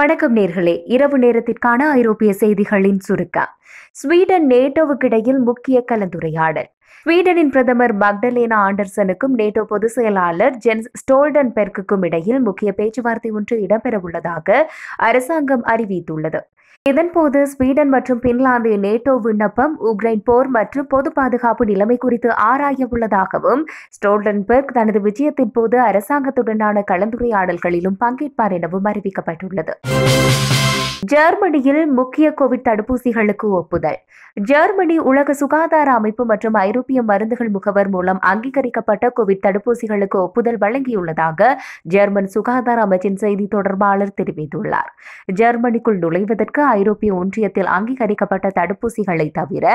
வணக்கம் நேர்களே இரவு நேரத்திற்கான ஐரோப்பிய செய்திகளின் சுருக்கம் ஸ்வீடன் நேட்டோவுக்கிடையில் முக்கிய கலந்துரையாடல் ஸ்வீடனின் பிரதமர் மக்டலேனா ஆண்டர்சனுக்கும் நேட்டோ பொதுச் செயலாளர் ஜென்ஸ் ஸ்டோல்டன் பெர்க்குக்கும் இடையில் முக்கிய பேச்சுவார்த்தை ஒன்று இடம்பெறவுள்ளதாக அரசாங்கம் அறிவித்துள்ளது இதன்போது ஸ்வீடன் மற்றும் பின்லாந்து நேட்டோ விண்ணப்பம் உக்ரைன் போர் மற்றும் பொது பாதுகாப்பு நிலைமை குறித்து ஆராய உள்ளதாகவும் ஸ்டோல்டன்பெர்க் தனது விஜயத்தின் போது அரசாங்கத்துடனான கலந்துரையாடல்களிலும் பங்கேற்பார் எனவும் அறிவிக்கப்பட்டுள்ளது ஜெர்மனியில் முக்கிய கோவிட் தடுப்பூசிகளுக்கு ஒப்புதல் ஜெர்மனி உலக சுகாதார அமைப்பு மற்றும் ஐரோப்பிய மருந்துகள் முகவர் மூலம் அங்கீகரிக்கப்பட்ட கோவிட் தடுப்பூசிகளுக்கு ஒப்புதல் வழங்கியுள்ளதாக ஜெர்மன் சுகாதார அமைச்சின் செய்தி தொடர்பாளர் தெரிவித்துள்ளார் ஜெர்மனிக்குள் நுழைவதற்கு ஐரோப்பிய ஒன்றியத்தில் அங்கீகரிக்கப்பட்ட தடுப்பூசிகளை தவிர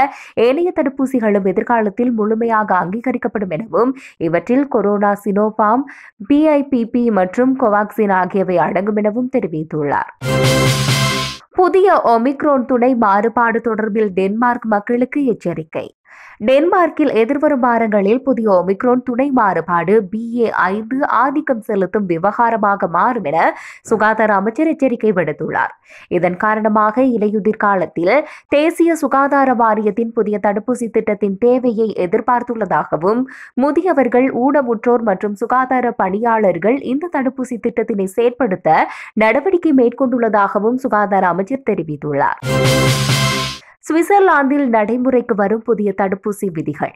ஏனைய தடுப்பூசிகளும் எதிர்காலத்தில் முழுமையாக அங்கீகரிக்கப்படும் எனவும் இவற்றில் கொரோனா சினோபாம் பிஐபிபி மற்றும் கோவாக்சின் ஆகியவை அடங்கும் எனவும் தெரிவித்துள்ளார் புதிய ஒமிக்ரோன் துணை மாறுபாடு தொடர்பில் டென்மார்க் மக்களுக்கு எச்சரிக்கை டென்மார்க்கில் எதிர்வரும் வாரங்களில் புதிய ஒமிக்ரோன் துணை மாறுபாடு பிஏ ஐந்து ஆதிக்கம் செலுத்தும் விவகாரமாக மாறும் என சுகாதார அமைச்சர் எச்சரிக்கை விடுத்துள்ளார் இதன் காரணமாக இலையுதிர் காலத்தில் தேசிய சுகாதார வாரியத்தின் புதிய தடுப்பூசி திட்டத்தின் தேவையை எதிர்பார்த்துள்ளதாகவும் முதியவர்கள் ஊனமுற்றோர் மற்றும் சுகாதார பணியாளர்கள் இந்த தடுப்பூசி திட்டத்தினை செயற்படுத்த நடவடிக்கை மேற்கொண்டுள்ளதாகவும் சுகாதார அமைச்சர் தெரிவித்துள்ளார் சுவிட்சர்லாந்தில் நடைமுறைக்கு வரும் புதிய தடுப்பூசி விதிகள்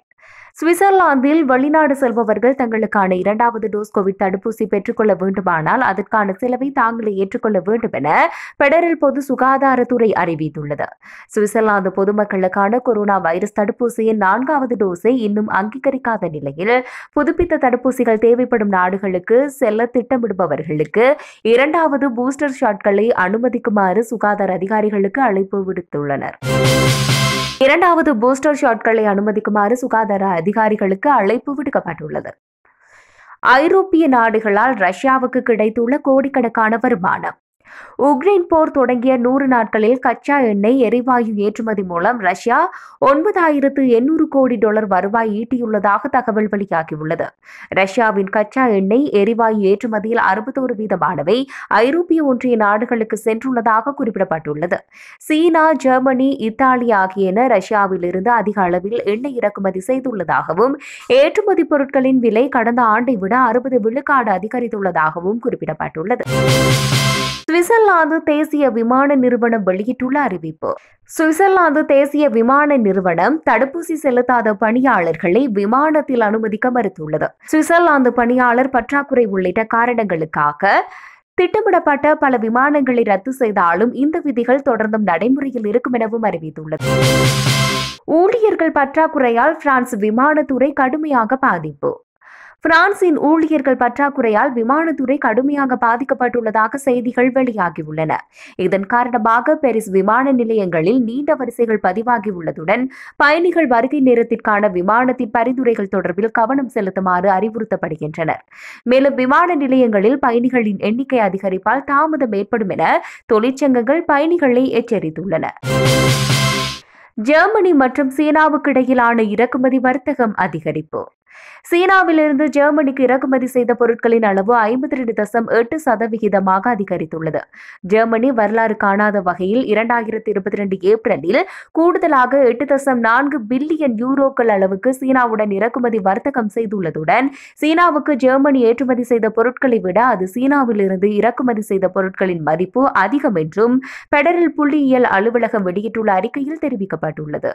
சுவிட்சர்லாந்தில் வெளிநாடு செல்பவர்கள் தங்களுக்கான இரண்டாவது டோஸ் கோவிட் தடுப்பூசி பெற்றுக்கொள்ள வேண்டுமானால் அதற்கான செலவை தாங்களே ஏற்றுக்கொள்ள வேண்டும் என பெடரல் பொது சுகாதாரத்துறை அறிவித்துள்ளது சுவிட்சர்லாந்து பொதுமக்களுக்கான கொரோனா வைரஸ் தடுப்பூசியின் நான்காவது டோஸை இன்னும் அங்கீகரிக்காத நிலையில் புதுப்பித்த தடுப்பூசிகள் தேவைப்படும் நாடுகளுக்கு செல்ல திட்டமிடுபவர்களுக்கு இரண்டாவது பூஸ்டர் ஷாட்களை அனுமதிக்குமாறு சுகாதார அதிகாரிகளுக்கு அழைப்பு விடுத்துள்ளனர் இரண்டாவது பூஸ்டர் ஷாட்களை அனுமதிக்குமாறு சுகாதார அதிகாரிகளுக்கு அழைப்பு விடுக்கப்பட்டுள்ளது ஐரோப்பிய நாடுகளால் ரஷ்யாவுக்கு கிடைத்துள்ள கோடிக்கணக்கான வருமானம் உக்ரைன் போர் தொடங்கிய நூறு நாட்களில் கச்சா எண்ணெய் எரிவாயு ஏற்றுமதி மூலம் ரஷ்யா ஒன்பதாயிரத்து எண்ணூறு கோடி டாலர் வருவாய் ஈட்டியுள்ளதாக தகவல் வெளியாகியுள்ளது ரஷ்யாவின் கச்சா எண்ணெய் எரிவாயு ஏற்றுமதியில் அறுபத்தோரு வீதமானவை ஐரோப்பிய ஒன்றிய நாடுகளுக்கு சென்றுள்ளதாக குறிப்பிடப்பட்டுள்ளது சீனா ஜெர்மனி இத்தாலி ஆகியன ரஷ்யாவில் இருந்து அதிக அளவில் எண்ணெய் இறக்குமதி செய்துள்ளதாகவும் ஏற்றுமதி பொருட்களின் விலை கடந்த ஆண்டை விட அறுபது விழுக்காடு அதிகரித்துள்ளதாகவும் குறிப்பிடப்பட்டுள்ளது சுவிட்சர்லாந்து தேசிய விமான நிறுவனம் வெளியிட்டுள்ள அறிவிப்பு சுவிட்சர்லாந்து தேசிய விமான நிறுவனம் தடுப்பூசி செலுத்தாத பணியாளர்களை விமானத்தில் அனுமதிக்க மறுத்துள்ளது சுவிட்சர்லாந்து பணியாளர் பற்றாக்குறை உள்ளிட்ட காரணங்களுக்காக திட்டமிடப்பட்ட பல விமானங்களை ரத்து செய்தாலும் இந்த விதிகள் தொடர்ந்தும் நடைமுறையில் இருக்கும் எனவும் அறிவித்துள்ளது ஊழியர்கள் பற்றாக்குறையால் பிரான்ஸ் விமானத்துறை கடுமையாக பாதிப்பு பிரான்சின் ஊழியர்கள் பற்றாக்குறையால் விமானத்துறை கடுமையாக பாதிக்கப்பட்டுள்ளதாக செய்திகள் வெளியாகியுள்ளன இதன் காரணமாக பெரிஸ் விமான நிலையங்களில் நீண்ட வரிசைகள் பதிவாகியுள்ளதுடன் பயணிகள் வருகை நேரத்திற்கான விமானத்தின் பரிந்துரைகள் தொடர்பில் கவனம் செலுத்துமாறு அறிவுறுத்தப்படுகின்றனர் மேலும் விமான நிலையங்களில் பயணிகளின் எண்ணிக்கை அதிகரிப்பால் தாமதம் ஏற்படும் என தொழிற்சங்கங்கள் பயணிகளை எச்சரித்துள்ளன ஜெர்மனி மற்றும் சீனாவுக்கு இடையிலான இறக்குமதி வர்த்தகம் அதிகரிப்பு சீனாவிலிருந்து ஜெர்மனிக்கு இறக்குமதி செய்த பொருட்களின் அளவு ஐம்பத்தி ரெண்டு தசம் எட்டு சதவிகிதமாக அதிகரித்துள்ளது ஜெர்மனி வரலாறு காணாத வகையில் இரண்டாயிரத்தி இருபத்தி ரெண்டு ஏப்ரலில் கூடுதலாக எட்டு தசம் நான்கு பில்லியன் யூரோக்கள் அளவுக்கு சீனாவுடன் இறக்குமதி வர்த்தகம் செய்துள்ளதுடன் சீனாவுக்கு ஜெர்மனி ஏற்றுமதி செய்த பொருட்களை விட அது சீனாவிலிருந்து இறக்குமதி செய்த பொருட்களின் மதிப்பு அதிகம் என்றும் பெடரல் புள்ளியியல் அலுவலகம் வெளியிட்டுள்ள அறிக்கையில் தெரிவிக்கப்பட்டுள்ளது